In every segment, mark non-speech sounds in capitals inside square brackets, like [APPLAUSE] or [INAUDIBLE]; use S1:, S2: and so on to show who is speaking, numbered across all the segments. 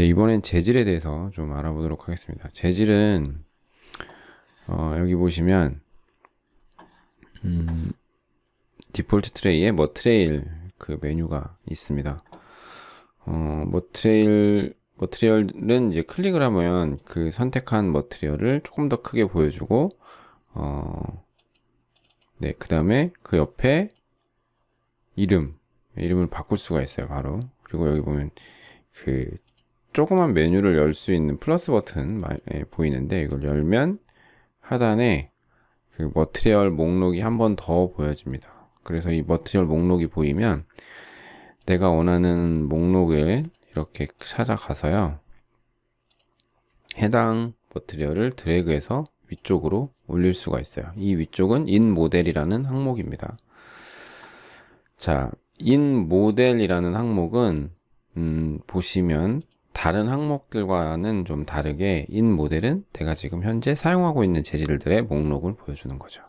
S1: 네, 이번엔 재질에 대해서 좀 알아보도록 하겠습니다. 재질은 어, 여기 보시면 음, 디폴트 트레이에 머트레일 뭐 그 메뉴가 있습니다. 어, 머트레일 뭐 머트리얼은 뭐 이제 클릭을 하면 그 선택한 머트리얼을 조금 더 크게 보여주고 어, 네, 그 다음에 그 옆에 이름, 이름을 바꿀 수가 있어요, 바로. 그리고 여기 보면 그 조그만 메뉴를 열 수 있는 플러스 버튼 예, 보이는데 이걸 열면 하단에 그 머트리얼 목록이 한 번 더 보여집니다. 그래서 이 머트리얼 목록이 보이면 내가 원하는 목록을 이렇게 찾아가서요. 해당 머트리얼을 드래그해서 위쪽으로 올릴 수가 있어요. 이 위쪽은 인 모델이라는 항목입니다. 자, 인 모델이라는 항목은 음, 보시면 다른 항목들과는 좀 다르게 인 모델은 내가 지금 현재 사용하고 있는 재질들의 목록을 보여주는 거죠.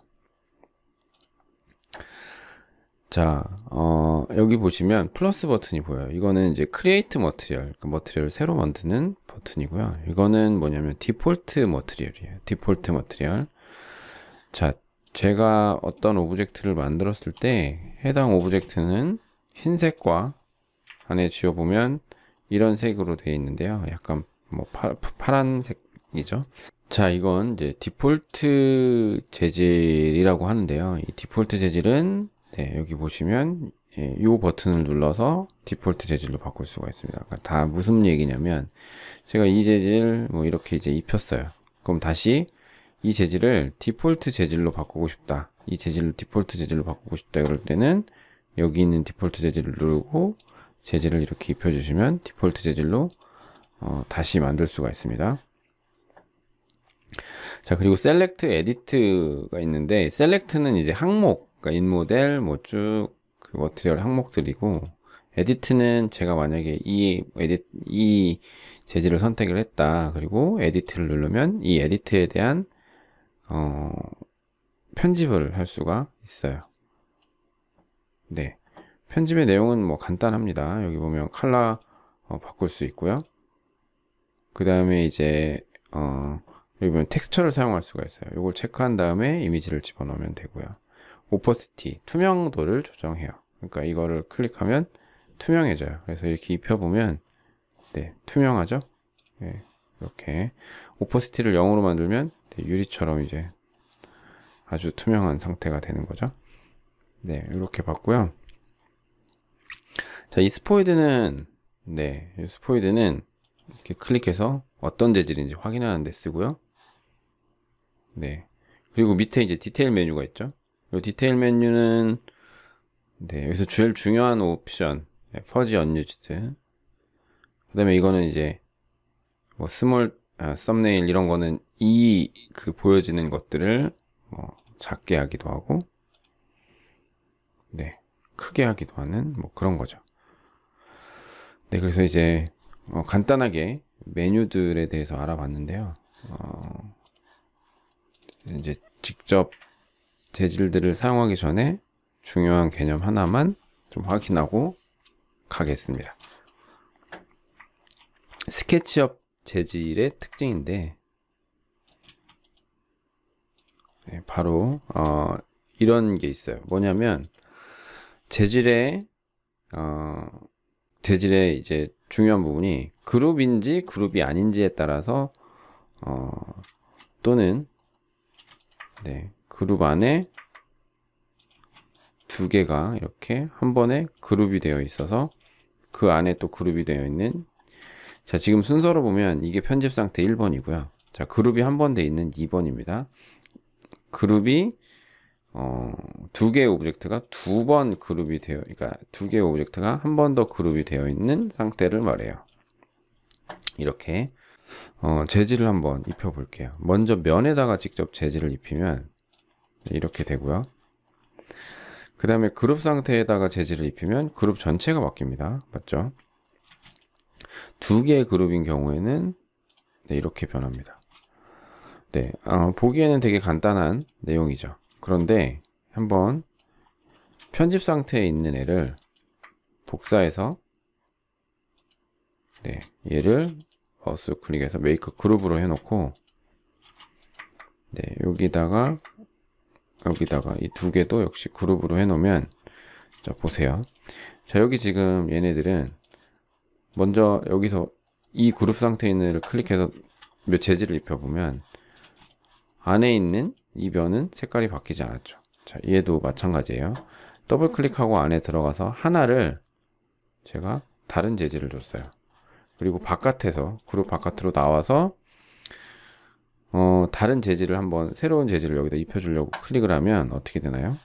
S1: 자, 어, 여기 보시면 플러스 버튼이 보여요. 이거는 이제 크리에이트 머트리얼, 그 머트리얼 을 새로 만드는 버튼이고요. 이거는 뭐냐면 디폴트 머트리얼이에요. 디폴트 머트리얼. 자, 제가 어떤 오브젝트를 만들었을 때 해당 오브젝트는 흰색과 안에 지어보면 이런 색으로 되어 있는데요. 약간 뭐 파, 파란색이죠. 자, 이건 이제 디폴트 재질이라고 하는데요. 이 디폴트 재질은 네, 여기 보시면 예, 이 버튼을 눌러서 디폴트 재질로 바꿀 수가 있습니다. 그러니까 다 무슨 얘기냐면 제가 이 재질 뭐 이렇게 이제 입혔어요. 그럼 다시 이 재질을 디폴트 재질로 바꾸고 싶다. 이 재질을 디폴트 재질로 바꾸고 싶다. 그럴 때는 여기 있는 디폴트 재질을 누르고 재질을 이렇게 입혀주시면 디폴트 재질로 어, 다시 만들 수가 있습니다. 자 그리고 셀렉트 에디트가 있는데 셀렉트는 이제 항목 그러니까 인모델 뭐쭉 그 머티리얼 항목들이고 에디트는 제가 만약에 이 에디 이 재질을 선택을 했다 그리고 에디트를 누르면 이 에디트에 대한 어, 편집을 할 수가 있어요. 네. 편집의 내용은 뭐 간단합니다. 여기 보면 컬러 어, 바꿀 수 있고요. 그 다음에 이제 어, 여기 보면 텍스처를 사용할 수가 있어요. 이걸 체크한 다음에 이미지를 집어넣으면 되고요. 오퍼시티, 투명도를 조정해요. 그러니까 이거를 클릭하면 투명해져요. 그래서 이렇게 입혀보면 네, 투명하죠? 네, 이렇게 오퍼시티를 0으로 만들면 네, 유리처럼 이제 아주 투명한 상태가 되는 거죠. 네, 이렇게 봤고요. 자, 이 스포이드는 네, 이 스포이드는 이렇게 클릭해서 어떤 재질인지 확인하는 데 쓰고요. 네. 그리고 밑에 이제 디테일 메뉴가 있죠. 이 디테일 메뉴는 네, 여기서 제일 중요한 옵션 네, 퍼지 언유즈드 그 다음에 이거는 이제 뭐 스몰 아, 썸네일 이런 거는 이 그 보여지는 것들을 뭐 작게 하기도 하고 네 크게 하기도 하는 뭐 그런 거죠 네, 그래서 이제 어, 간단하게 메뉴들에 대해서 알아봤는데요. 어, 이제 직접 재질들을 사용하기 전에 중요한 개념 하나만 좀 확인하고 가겠습니다. 스케치업 재질의 특징인데 네, 바로 어, 이런 게 있어요. 뭐냐면 재질의 어, 대질의 이제 중요한 부분이 그룹인지 그룹이 아닌지에 따라서 어, 또는 네, 그룹 안에 두 개가 이렇게 한 번에 그룹이 되어 있어서 그 안에 또 그룹이 되어 있는 자 지금 순서로 보면 이게 편집 상태 1번이고요 자 그룹이 한번돼 있는 2번입니다 그룹이 어, 두 개의 오브젝트가 두 번 그룹이 되어, 그러니까 두 개의 오브젝트가 한 번 더 그룹이 되어 있는 상태를 말해요. 이렇게 어, 재질을 한번 입혀볼게요. 먼저 면에다가 직접 재질을 입히면 이렇게 되고요. 그 다음에 그룹 상태에다가 재질을 입히면 그룹 전체가 바뀝니다. 맞죠? 두 개의 그룹인 경우에는 네, 이렇게 변합니다. 네, 어, 보기에는 되게 간단한 내용이죠. 그런데 한번 편집 상태에 있는 애를 복사해서 네, 얘를 어스 클릭해서 메이크 그룹으로 해놓고 네, 여기다가 여기다가 이 두 개도 역시 그룹으로 해놓으면 자 보세요 자 여기 지금 얘네들은 먼저 여기서 이 그룹 상태에 있는 애를 클릭해서 몇 재질을 입혀보면 안에 있는 이 면은 색깔이 바뀌지 않았죠. 자, 얘도 마찬가지예요. 더블 클릭하고 안에 들어가서 하나를 제가 다른 재질을 줬어요. 그리고 바깥에서 그룹 바깥으로 나와서 어, 다른 재질을 한번 새로운 재질을 여기다 입혀주려고 클릭을 하면 어떻게 되나요?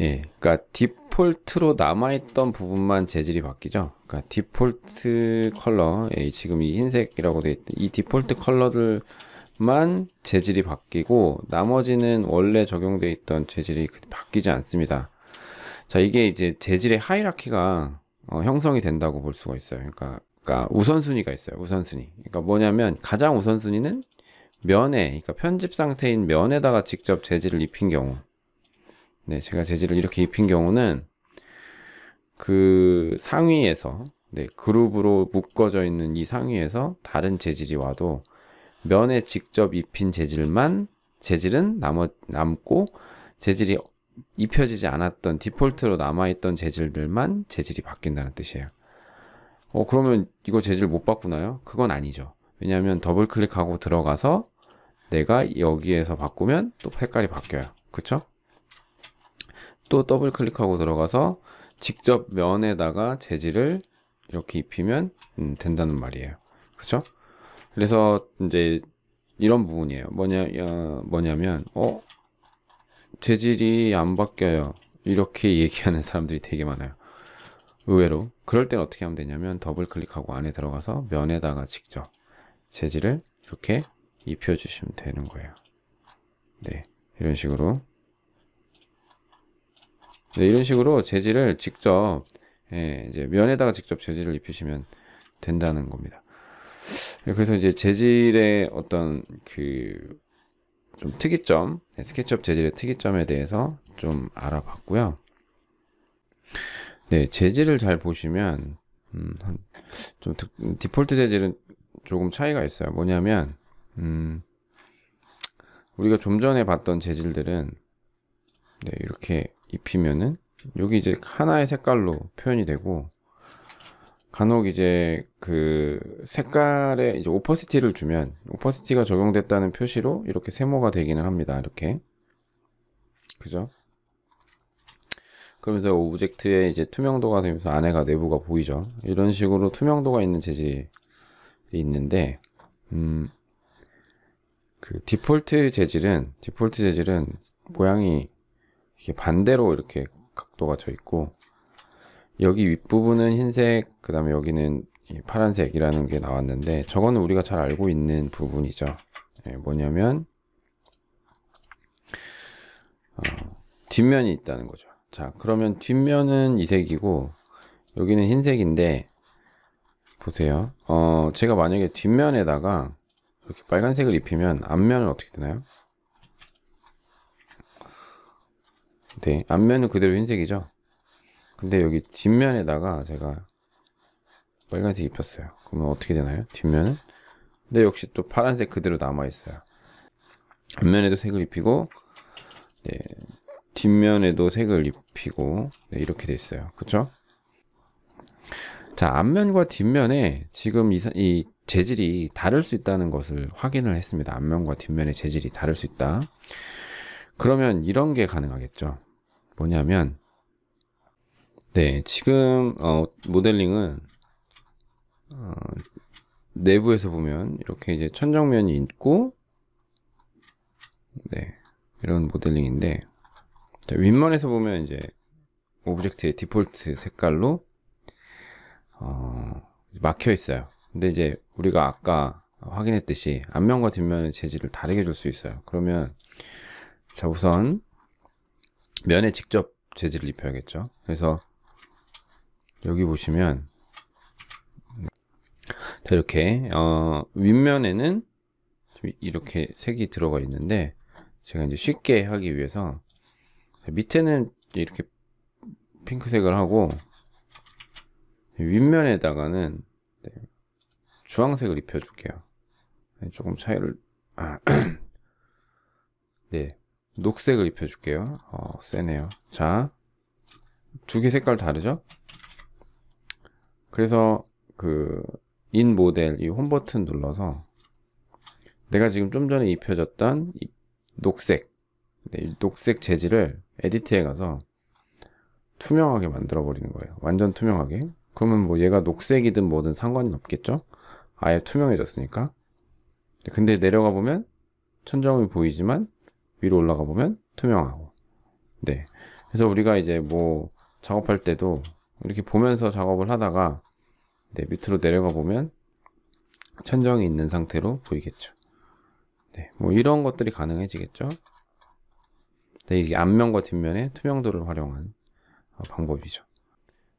S1: 예, 그러니까 디폴트로 남아있던 부분만 재질이 바뀌죠. 그러니까 디폴트 컬러, 예, 지금 이 흰색이라고 되어 있던 이 디폴트 컬러들 만 재질이 바뀌고 나머지는 원래 적용돼 있던 재질이 그 바뀌지 않습니다. 자 이게 이제 재질의 하이라키가 어, 형성이 된다고 볼 수가 있어요. 그러니까, 그러니까 우선순위가 있어요. 우선순위. 그러니까 뭐냐면 가장 우선순위는 면에 그러니까 편집 상태인 면에다가 직접 재질을 입힌 경우. 네, 제가 재질을 이렇게 입힌 경우는 그 상위에서 네, 그룹으로 묶어져 있는 이 상위에서 다른 재질이 와도 면에 직접 입힌 재질만 재질은 남 남고 재질이 입혀지지 않았던 디폴트로 남아있던 재질들만 재질이 바뀐다는 뜻이에요. 어 그러면 이거 재질 못 바꾸나요? 그건 아니죠. 왜냐하면 더블 클릭하고 들어가서 내가 여기에서 바꾸면 또 색깔이 바뀌어요. 그쵸? 또 더블 클릭하고 들어가서 직접 면에다가 재질을 이렇게 입히면 음, 된다는 말이에요. 그쵸? 그래서 이제 이런 부분이에요. 뭐냐, 어, 뭐냐면, 어? 재질이 안 바뀌어요. 이렇게 [LAUGHS] 얘기하는 사람들이 되게 많아요. 의외로. 그럴 땐 어떻게 하면 되냐면, 더블 클릭하고 안에 들어가서 면에다가 직접 재질을 이렇게 입혀주시면 되는 거예요. 네. 이런 식으로. 네, 이런 식으로 재질을 직접, 예, 이제 면에다가 직접 재질을 입히시면 된다는 겁니다. 예, 그래서 이제 재질의 어떤 그 좀 특이점, 네, 스케치업 재질의 특이점에 대해서 좀 알아봤고요. 네, 재질을 잘 보시면 음, 좀 디폴트 재질은 조금 차이가 있어요. 뭐냐면 음, 우리가 좀 전에 봤던 재질들은 네, 이렇게 입히면은 여기 이제 하나의 색깔로 표현이 되고 간혹 이제 그 색깔에 이제 오퍼시티를 주면 오퍼시티가 적용됐다는 표시로 이렇게 세모가 되기는 합니다. 이렇게. 그죠? 그러면서 오브젝트의 이제 투명도가 되면서 안에가 내부가 보이죠. 이런 식으로 투명도가 있는 재질이 있는데 음, 그 디폴트 재질은 디폴트 재질은 모양이 이렇게 반대로 이렇게 각도가 져 있고 여기 윗부분은 흰색, 그 다음에 여기는 파란색이라는 게 나왔는데 저거는 우리가 잘 알고 있는 부분이죠. 예, 뭐냐면 어, 뒷면이 있다는 거죠. 자, 그러면 뒷면은 이색이고 여기는 흰색인데 보세요. 어, 제가 만약에 뒷면에다가 이렇게 빨간색을 입히면 앞면은 어떻게 되나요? 네, 앞면은 그대로 흰색이죠. 근데 여기 뒷면에다가 제가 빨간색 입혔어요. 그러면 어떻게 되나요? 뒷면은? 근데 역시 또 파란색 그대로 남아있어요. 앞면에도 색을 입히고 네, 뒷면에도 색을 입히고 네, 이렇게 돼 있어요. 그쵸? 자, 앞면과 뒷면에 지금 이, 이 재질이 다를 수 있다는 것을 확인을 했습니다. 앞면과 뒷면의 재질이 다를 수 있다. 그러면 이런 게 가능하겠죠. 뭐냐면 네, 지금 어, 모델링은 어, 내부에서 보면 이렇게 이제 천정면이 있고 네, 이런 모델링인데 자, 윗면에서 보면 이제 오브젝트의 디폴트 색깔로 어, 막혀 있어요. 근데 이제 우리가 아까 확인했듯이 앞면과 뒷면의 재질을 다르게 줄 수 있어요. 그러면 자 우선 면에 직접 재질을 입혀야겠죠. 그래서 여기 보시면 이렇게 어, 윗면에는 이렇게 색이 들어가 있는데 제가 이제 쉽게 하기 위해서 밑에는 이렇게 핑크색을 하고 윗면에다가는 네, 주황색을 입혀줄게요. 네, 조금 차이를 아, [CLEARS THROAT] 네 녹색을 입혀줄게요. 어, 세네요. 자두 개 색깔 다르죠? 그래서 그 인 모델 이 홈 버튼 눌러서 내가 지금 좀 전에 입혀졌던 녹색 네, 녹색 재질을 에디트에 가서 투명하게 만들어 버리는 거예요 완전 투명하게 그러면 뭐 얘가 녹색이든 뭐든 상관이 없겠죠 아예 투명해졌으니까 근데 내려가 보면 천정이 보이지만 위로 올라가 보면 투명하고 네 그래서 우리가 이제 뭐 작업할 때도 이렇게 보면서 작업을 하다가 네, 밑으로 내려가 보면 천정이 있는 상태로 보이겠죠. 네, 뭐 이런 것들이 가능해지겠죠. 네, 이게 앞면과 뒷면의 투명도를 활용한 어, 방법이죠.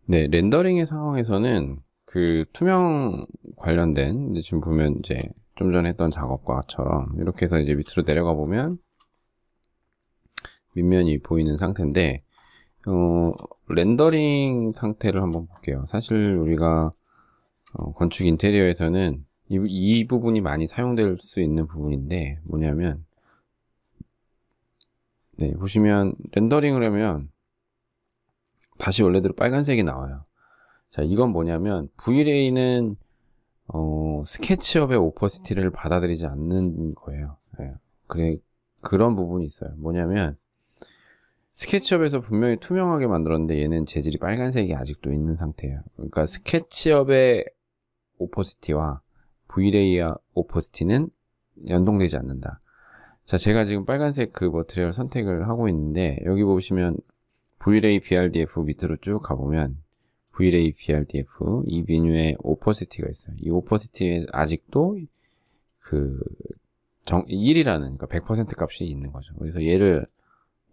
S1: 네, 렌더링의 상황에서는 그 투명 관련된 지금 보면 이제 좀 전에 했던 작업과처럼 이렇게 해서 이제 밑으로 내려가 보면 밑면이 보이는 상태인데 어, 렌더링 상태를 한번 볼게요. 사실 우리가 어, 건축 인테리어에서는 이, 이, 부분이 많이 사용될 수 있는 부분인데 뭐냐면 네, 보시면 렌더링을 하면 다시 원래대로 빨간색이 나와요. 자, 이건 뭐냐면 VLA는 어, 스케치업의 오퍼시티를 받아들이지 않는 거예요. 네, 그래 그런 부분이 있어요. 뭐냐면 스케치업에서 분명히 투명하게 만들었는데 얘는 재질이 빨간색이 아직도 있는 상태예요. 그러니까 스케치업의 오퍼시티와 브이레이어 오퍼시티는 연동되지 않는다. 자, 제가 지금 빨간색 그 머트리얼 선택을 하고 있는데 여기 보시면 V레이 BRDF 밑으로 쭉 가보면 V레이 BRDF 이 메뉴에 오퍼시티가 있어요. 이 오퍼시티에 아직도 그 정, 1이라는 그러니까 100% 값이 있는 거죠. 그래서 얘를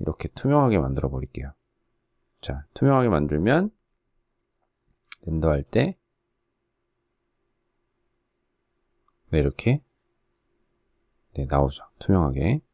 S1: 이렇게 투명하게 만들어 버릴게요. 자, 투명하게 만들면 렌더 할때 네, 이렇게 네, 나오죠. 투명하게